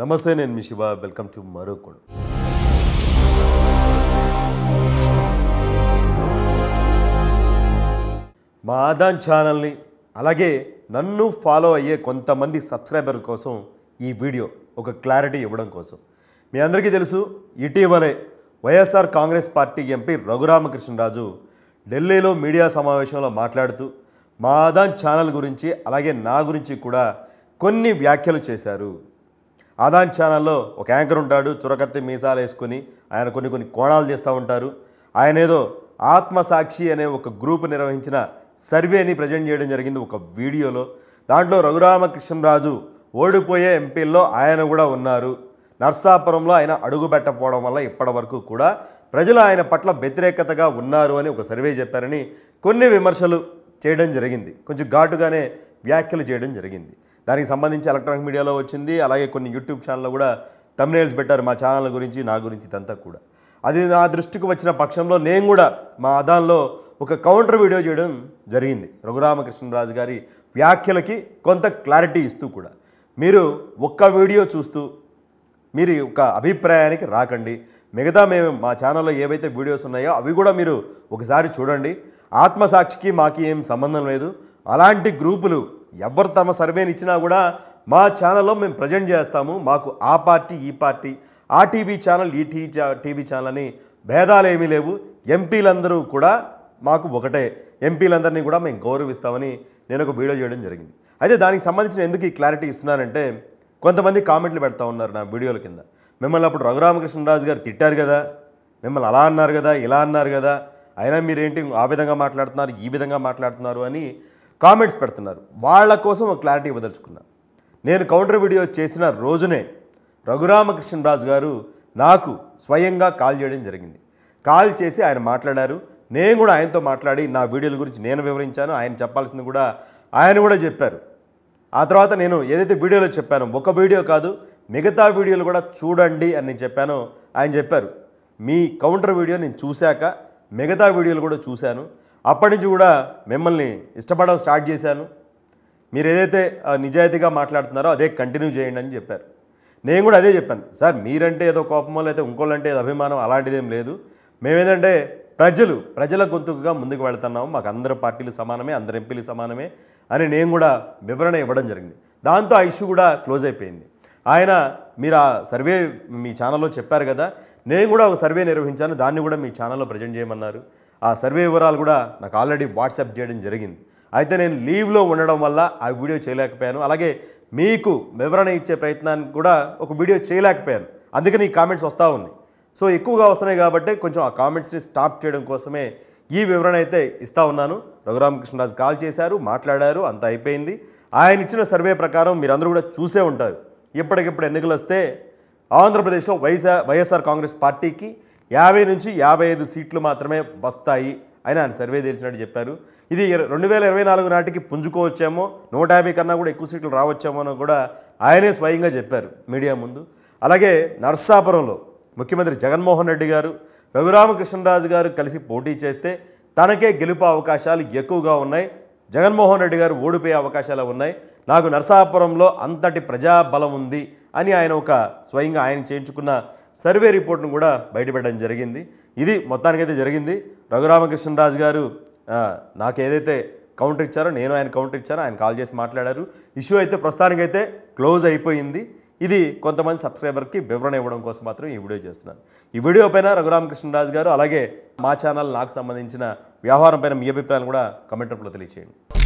నమస్తే నేను మీ Shiva welcome to మరో కొడు మా ఆదాన్ ఛానల్ని అలాగే నన్ను ఫాలో అయ్యే కొంతమంది సబ్స్క్రైబర్ కోసం ఈ వీడియో ఒక క్లారిటీ ఇవ్వడం కోసం మీ అందరికీ తెలుసు ఇటీవలే వైఎస్ఆర్ కాంగ్రెస్ పార్టీ ఎంపీ రఘురామకృష్ణరాజు ఢిల్లీలో మీడియా సమావేశంలో మాట్లాడుతూ మా ఆదాన్ ఛానల్ గురించి అలాగే నా గురించి కూడా కొన్ని వ్యాఖ్యలు చేశారు ఆదాన్ ఛానల్లో ఒక యాంకర్ ఉంటాడు చురకత్తి మీసాలు వేసుకుని ఆయన కొన్ని కొన్ని కోణాలు చేస్తూ ఉంటారు ఆయన ఏదో ఆత్మసాక్షి అనే ఒక గ్రూప్ నిర్వహించిన సర్వేని ప్రజెంట్ చేయడం జరిగింది ఒక వీడియోలో దాంట్లో రఘురామకృష్ణరాజు ఓడిపోయే ఎంపీల్లో ఆయన కూడా ఉన్నారు నర్సాపురంలో ఆయన పెట్టపోవడం వల్ల ఇప్పటివరకు కూడా ప్రజలు ఆయన పట్ల వ్యతిరేకతగా ఉన్నారు అని ఒక సర్వే చెప్పారని కొన్ని విమర్శలు చేయడం జరిగింది కొంచెం ఘాటుగానే వ్యాఖ్యలు చేయడం జరిగింది దానికి సంబంధించి ఎలక్ట్రానిక్ మీడియాలో వచ్చింది అలాగే కొన్ని యూట్యూబ్ ఛానల్లో కూడా తమిళేల్స్ పెట్టారు మా ఛానల్ గురించి నా గురించి ఇదంతా కూడా అది నా దృష్టికి వచ్చిన పక్షంలో నేను కూడా మా అదాన్లో ఒక కౌంటర్ వీడియో చేయడం జరిగింది రఘురామకృష్ణరాజు గారి వ్యాఖ్యలకి కొంత క్లారిటీ ఇస్తూ కూడా మీరు ఒక్క వీడియో చూస్తూ మీరు ఒక అభిప్రాయానికి రాకండి మిగతా మేము మా ఛానల్లో ఏవైతే వీడియోస్ ఉన్నాయో అవి కూడా మీరు ఒకసారి చూడండి ఆత్మసాక్షికి మాకు ఏం సంబంధం లేదు అలాంటి గ్రూపులు ఎవరు తమ సర్వేని ఇచ్చినా కూడా మా ఛానల్లో మేము ప్రజెంట్ చేస్తాము మాకు ఆ పార్టీ ఈ పార్టీ ఆ టీవీ ఛానల్ ఈ టీవీ టీవీ ఛానల్ అని భేదాలు ఏమీ లేవు ఎంపీలందరూ కూడా మాకు ఒకటే ఎంపీలందరినీ కూడా మేము గౌరవిస్తామని నేను ఒక వీడియో చేయడం జరిగింది అయితే దానికి సంబంధించిన ఎందుకు ఈ క్లారిటీ ఇస్తున్నానంటే కొంతమంది కామెంట్లు పెడతా ఉన్నారు నా వీడియోల కింద మిమ్మల్ని అప్పుడు రఘురామకృష్ణరాజు గారు తిట్టారు కదా మిమ్మల్ని అలా అన్నారు కదా ఇలా అన్నారు కదా అయినా మీరేంటి ఆ విధంగా మాట్లాడుతున్నారు ఈ విధంగా మాట్లాడుతున్నారు అని కామెంట్స్ పెడుతున్నారు వాళ్ళ కోసం ఒక క్లారిటీ ఇవ్వదలుచుకున్నా నేను కౌంటర్ వీడియో చేసిన రోజునే రఘురామకృష్ణరాజు గారు నాకు స్వయంగా కాల్ చేయడం జరిగింది కాల్ చేసి ఆయన మాట్లాడారు నేను కూడా ఆయనతో మాట్లాడి నా వీడియోల గురించి నేను వివరించాను ఆయన చెప్పాల్సింది కూడా ఆయన కూడా చెప్పారు ఆ తర్వాత నేను ఏదైతే వీడియోలో చెప్పానో ఒక వీడియో కాదు మిగతా వీడియోలు కూడా చూడండి అని నేను చెప్పానో ఆయన చెప్పారు మీ కౌంటర్ వీడియో నేను చూశాక మిగతా వీడియోలు కూడా చూశాను అప్పటి నుంచి కూడా మిమ్మల్ని ఇష్టపడడం స్టార్ట్ చేశాను మీరు ఏదైతే నిజాయితీగా మాట్లాడుతున్నారో అదే కంటిన్యూ చేయండి అని చెప్పారు నేను కూడా అదే చెప్పాను సార్ మీరంటే ఏదో కోపమో లేకపోతే ఇంకోళ్ళంటే ఏదో అభిమానం అలాంటిదేం లేదు ఏంటంటే ప్రజలు ప్రజల గొంతుకుగా ముందుకు వెళ్తున్నాము మాకు అందరు పార్టీలు సమానమే అందరు ఎంపీలు సమానమే అని నేను కూడా వివరణ ఇవ్వడం జరిగింది దాంతో ఆ ఇష్యూ కూడా క్లోజ్ అయిపోయింది ఆయన మీరు ఆ సర్వే మీ ఛానల్లో చెప్పారు కదా నేను కూడా ఒక సర్వే నిర్వహించాను దాన్ని కూడా మీ ఛానల్లో ప్రజెంట్ చేయమన్నారు ఆ సర్వే వివరాలు కూడా నాకు ఆల్రెడీ వాట్సాప్ చేయడం జరిగింది అయితే నేను లీవ్లో ఉండడం వల్ల ఆ వీడియో చేయలేకపోయాను అలాగే మీకు వివరణ ఇచ్చే ప్రయత్నాన్ని కూడా ఒక వీడియో చేయలేకపోయాను అందుకని ఈ కామెంట్స్ వస్తూ ఉన్నాయి సో ఎక్కువగా వస్తున్నాయి కాబట్టి కొంచెం ఆ కామెంట్స్ని స్టాప్ చేయడం కోసమే ఈ వివరణ అయితే ఇస్తా ఉన్నాను రఘురామకృష్ణరాజు కాల్ చేశారు మాట్లాడారు అంత అయిపోయింది ఆయన ఇచ్చిన సర్వే ప్రకారం మీరందరూ కూడా చూసే ఉంటారు ఎప్పటికెప్పుడు ఎన్నికలు వస్తే ఆంధ్రప్రదేశ్లో వైసా వైఎస్ఆర్ కాంగ్రెస్ పార్టీకి యాభై నుంచి యాభై ఐదు సీట్లు మాత్రమే వస్తాయి అని ఆయన సర్వే తెలిసినట్టు చెప్పారు ఇది రెండు వేల ఇరవై నాలుగు నాటికి పుంజుకోవచ్చేమో నూట యాభై కన్నా కూడా ఎక్కువ సీట్లు రావచ్చేమో అని కూడా ఆయనే స్వయంగా చెప్పారు మీడియా ముందు అలాగే నర్సాపురంలో ముఖ్యమంత్రి జగన్మోహన్ రెడ్డి గారు రఘురామకృష్ణరాజు గారు కలిసి పోటీ చేస్తే తనకే గెలుపు అవకాశాలు ఎక్కువగా ఉన్నాయి జగన్మోహన్ రెడ్డి గారు ఓడిపోయే అవకాశాలు ఉన్నాయి నాకు నర్సాపురంలో అంతటి ప్రజాబలం ఉంది అని ఆయన ఒక స్వయంగా ఆయన చేయించుకున్న సర్వే రిపోర్ట్ను కూడా బయటపెట్టడం జరిగింది ఇది మొత్తానికైతే జరిగింది రఘురామకృష్ణరాజు గారు నాకు ఏదైతే కౌంటర్ ఇచ్చారో నేను ఆయన కౌంటర్ ఇచ్చారో ఆయన కాల్ చేసి మాట్లాడారు ఇష్యూ అయితే ప్రస్తుతానికైతే క్లోజ్ అయిపోయింది ఇది కొంతమంది సబ్స్క్రైబర్కి వివరణ ఇవ్వడం కోసం మాత్రం ఈ వీడియో చేస్తున్నాను ఈ వీడియో పైన రఘురామకృష్ణరాజు గారు అలాగే మా ఛానల్ నాకు సంబంధించిన వ్యవహారం పైన మీ అభిప్రాయాలు కూడా కమెంట్ రూపంలో తెలియచేయండి